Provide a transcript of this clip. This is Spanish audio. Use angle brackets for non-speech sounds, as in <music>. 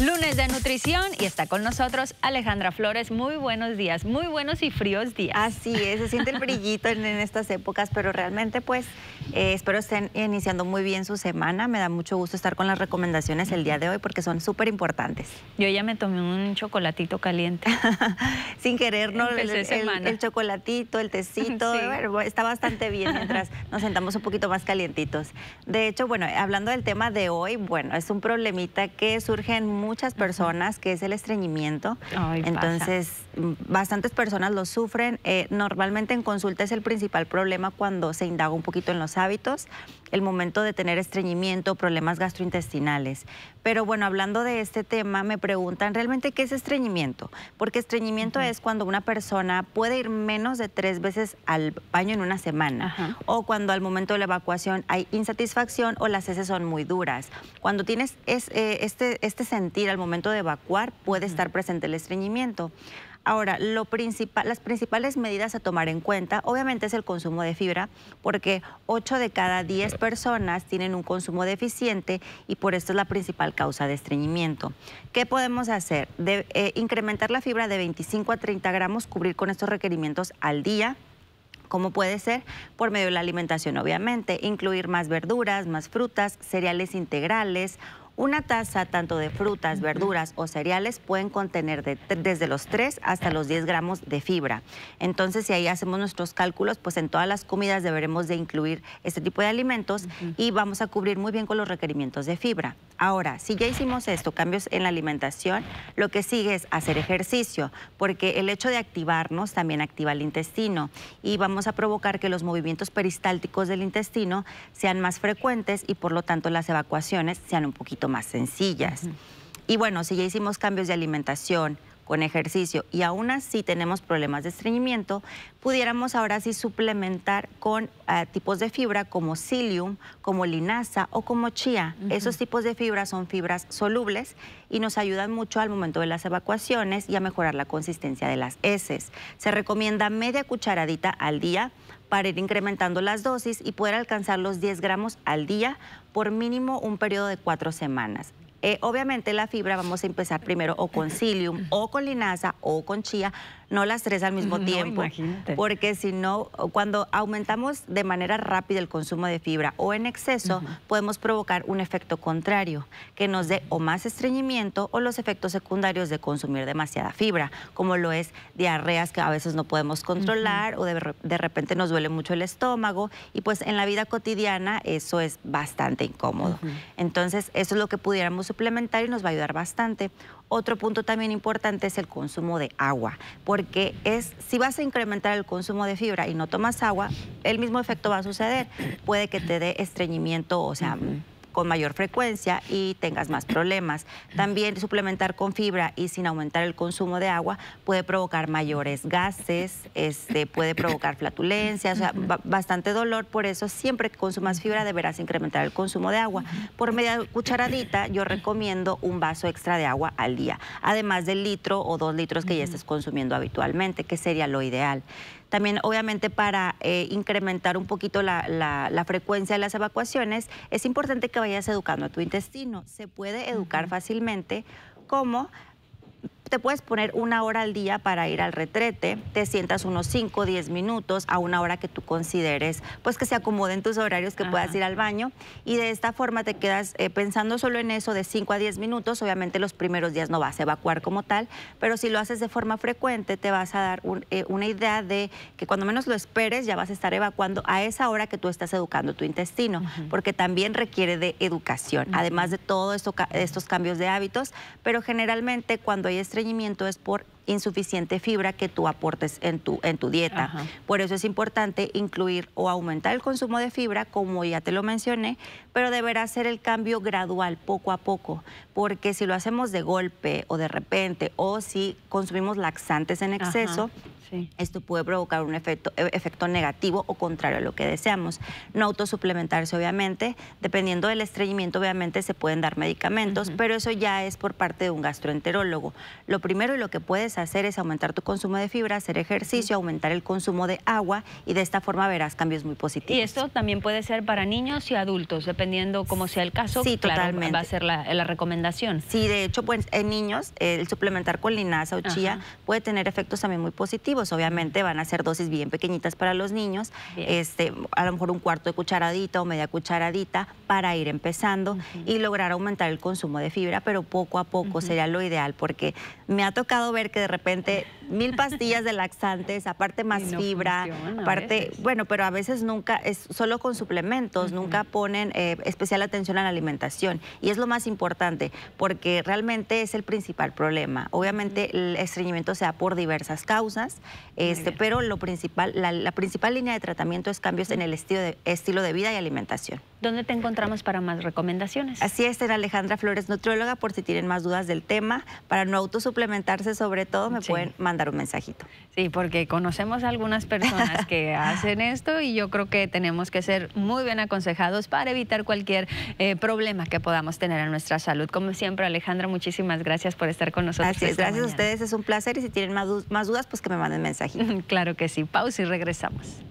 Lunes de nutrición y está con nosotros Alejandra Flores. Muy buenos días, muy buenos y fríos días. Así es, se siente el <laughs> brillito en, estas épocas, pero realmente pues eh, espero estén iniciando muy bien su semana. Me da mucho gusto estar con las recomendaciones el día de hoy porque son súper importantes. Yo ya me tomé un chocolatito caliente. <laughs> Sin querer, ¿no? El, el, el, chocolatito, el tecito, <laughs> está bastante bien mientras nos sentamos un poquito más calientitos. De hecho, bueno, hablando del tema de hoy, bueno, es un problemita que surge en muchas personas, que es el estreñimiento. Entonces, mm, bastantes personas lo sufren. Eh, normalmente en consulta es el principal problema cuando se indaga un poquito en los hábitos, el momento de tener estreñimiento, problemas gastrointestinales. Pero bueno, hablando de este tema, me preguntan realmente qué es estreñimiento. Porque estreñimiento es cuando una persona puede ir menos de tres veces al baño en una semana. O cuando al momento de la evacuación hay insatisfacción o las heces son muy duras. Cuando tienes eh, este, este sentido, al momento de evacuar, puede estar presente el estreñimiento. Ahora, las principales medidas a tomar en cuenta, obviamente, es el consumo de fibra, porque 8 de cada 10 personas tienen un consumo deficiente y por esto es la principal causa de estreñimiento. ¿Qué podemos hacer? Eh, incrementar la fibra de 25 a 30 gramos, cubrir con estos requerimientos al día. ¿Cómo puede ser? Por medio de la alimentación, obviamente. Incluir más verduras, más frutas, cereales integrales, una taza tanto de frutas, verduras o cereales pueden contener desde los 3 hasta los 10 gramos de fibra. Entonces, si ahí hacemos nuestros cálculos, pues en todas las comidas deberemos de incluir este tipo de alimentos y vamos a cubrir muy bien con los requerimientos de fibra. Ahora, si ya hicimos esto, cambios en la alimentación, lo que sigue es hacer ejercicio, porque el hecho de activarnos también activa el intestino y vamos a provocar que los movimientos peristálticos del intestino sean más frecuentes y por lo tanto las evacuaciones sean un poquito más sencillas. Y bueno, si ya hicimos cambios de alimentación, con ejercicio y aún así tenemos problemas de estreñimiento, pudiéramos ahora sí suplementar con eh, tipos de fibra como psyllium, como linaza o como chía. Esos tipos de fibra son fibras solubles y nos ayudan mucho al momento de las evacuaciones y a mejorar la consistencia de las heces. Se recomienda media cucharadita al día para ir incrementando las dosis y poder alcanzar los 10 gramos al día por mínimo un periodo de cuatro semanas. Eh, obviamente la fibra vamos a empezar primero o con psyllium o con linaza o con chía no las tres al mismo tiempo. Porque si no, cuando aumentamos de manera rápida el consumo de fibra o en exceso, podemos provocar un efecto contrario, que nos dé o más estreñimiento o los efectos secundarios de consumir demasiada fibra, como lo es diarreas que a veces no podemos controlar o de, de, repente nos duele mucho el estómago y pues en la vida cotidiana eso es bastante incómodo. Entonces, eso es lo que pudiéramos suplementar y nos va a ayudar bastante. Otro punto también importante es el consumo de agua, porque es si vas a incrementar el consumo de fibra y no tomas agua, el mismo efecto va a suceder. Puede que te dé estreñimiento, o sea, con mayor frecuencia y tengas más problemas. También suplementar con fibra y sin aumentar el consumo de agua puede provocar mayores gases, este, puede provocar flatulencias, o sea, bastante dolor. Por eso, siempre que consumas fibra deberás incrementar el consumo de agua. Por media cucharadita, yo recomiendo un vaso extra de agua al día, además del litro o dos litros que ya estés consumiendo habitualmente, que sería lo ideal. También, obviamente, para eh, incrementar un poquito la, frecuencia de las evacuaciones, es importante que vayas educando a tu intestino. Se puede educar fácilmente como te puedes poner una hora al día para ir al retrete, te sientas unos 5 o 10 minutos a una hora que tú consideres, pues que se acomoden tus horarios, que puedas ir al baño y de esta forma te quedas eh, pensando solo en eso de 5 a 10 minutos, obviamente los primeros días no vas a evacuar como tal, pero si lo haces de forma frecuente te vas a dar eh, una idea de que cuando menos lo esperes ya vas a estar evacuando a esa hora que tú estás educando tu intestino, porque también requiere de educación, además de todos esto, estos cambios de hábitos, pero generalmente cuando hay estrés es por insuficiente fibra que tú aportes en tu, en tu dieta. Por eso es importante incluir o aumentar el consumo de fibra, como ya te lo mencioné, pero deberá ser el cambio gradual, poco a poco, porque si lo hacemos de golpe o de repente, o si consumimos laxantes en exceso, esto puede provocar un efecto, e, efecto negativo o contrario a lo que deseamos. No autosuplementarse, obviamente. Dependiendo del estreñimiento, obviamente se pueden dar medicamentos, pero eso ya es por parte de un gastroenterólogo. Lo primero y lo que puedes hacer es aumentar tu consumo de fibra, hacer ejercicio, aumentar el consumo de agua y de esta forma verás cambios muy positivos. Y esto también puede ser para niños y adultos, dependiendo cómo sea el caso. Sí, Va a ser la, recomendación. Sí, de hecho, pues en niños, el suplementar con linaza o chía puede tener efectos también muy positivos pues, obviamente van a ser dosis bien pequeñitas para los niños, este, a lo mejor un cuarto de cucharadita o media cucharadita para ir empezando y lograr aumentar el consumo de fibra, pero poco a poco sería lo ideal porque me ha tocado ver que de repente mil pastillas de laxantes, aparte más fibra, parte bueno, pero a veces nunca, es solo con suplementos, nunca ponen eh, especial atención a la alimentación. Y es lo más importante, porque realmente es el principal problema. Obviamente el estreñimiento se da por diversas causas, este, pero lo principal, la, la, principal línea de tratamiento es cambios en el estilo de, estilo de vida y alimentación. ¿Dónde te encontramos para más recomendaciones? Así es, en Alejandra Flores Nutrióloga, por si tienen más dudas del tema. Para no autosuplementarse, sobre todo, me pueden mandar un mensajito. Sí, porque conocemos a algunas personas que <laughs> hacen esto y yo creo que tenemos que ser muy bien aconsejados para evitar cualquier eh, problema que podamos tener en nuestra salud. Como siempre, Alejandra, muchísimas gracias por estar con nosotros. Así es, gracias a ustedes, es un placer y si tienen más, más dudas, pues que me manden mensajito. <laughs> claro que sí. Pausa y regresamos.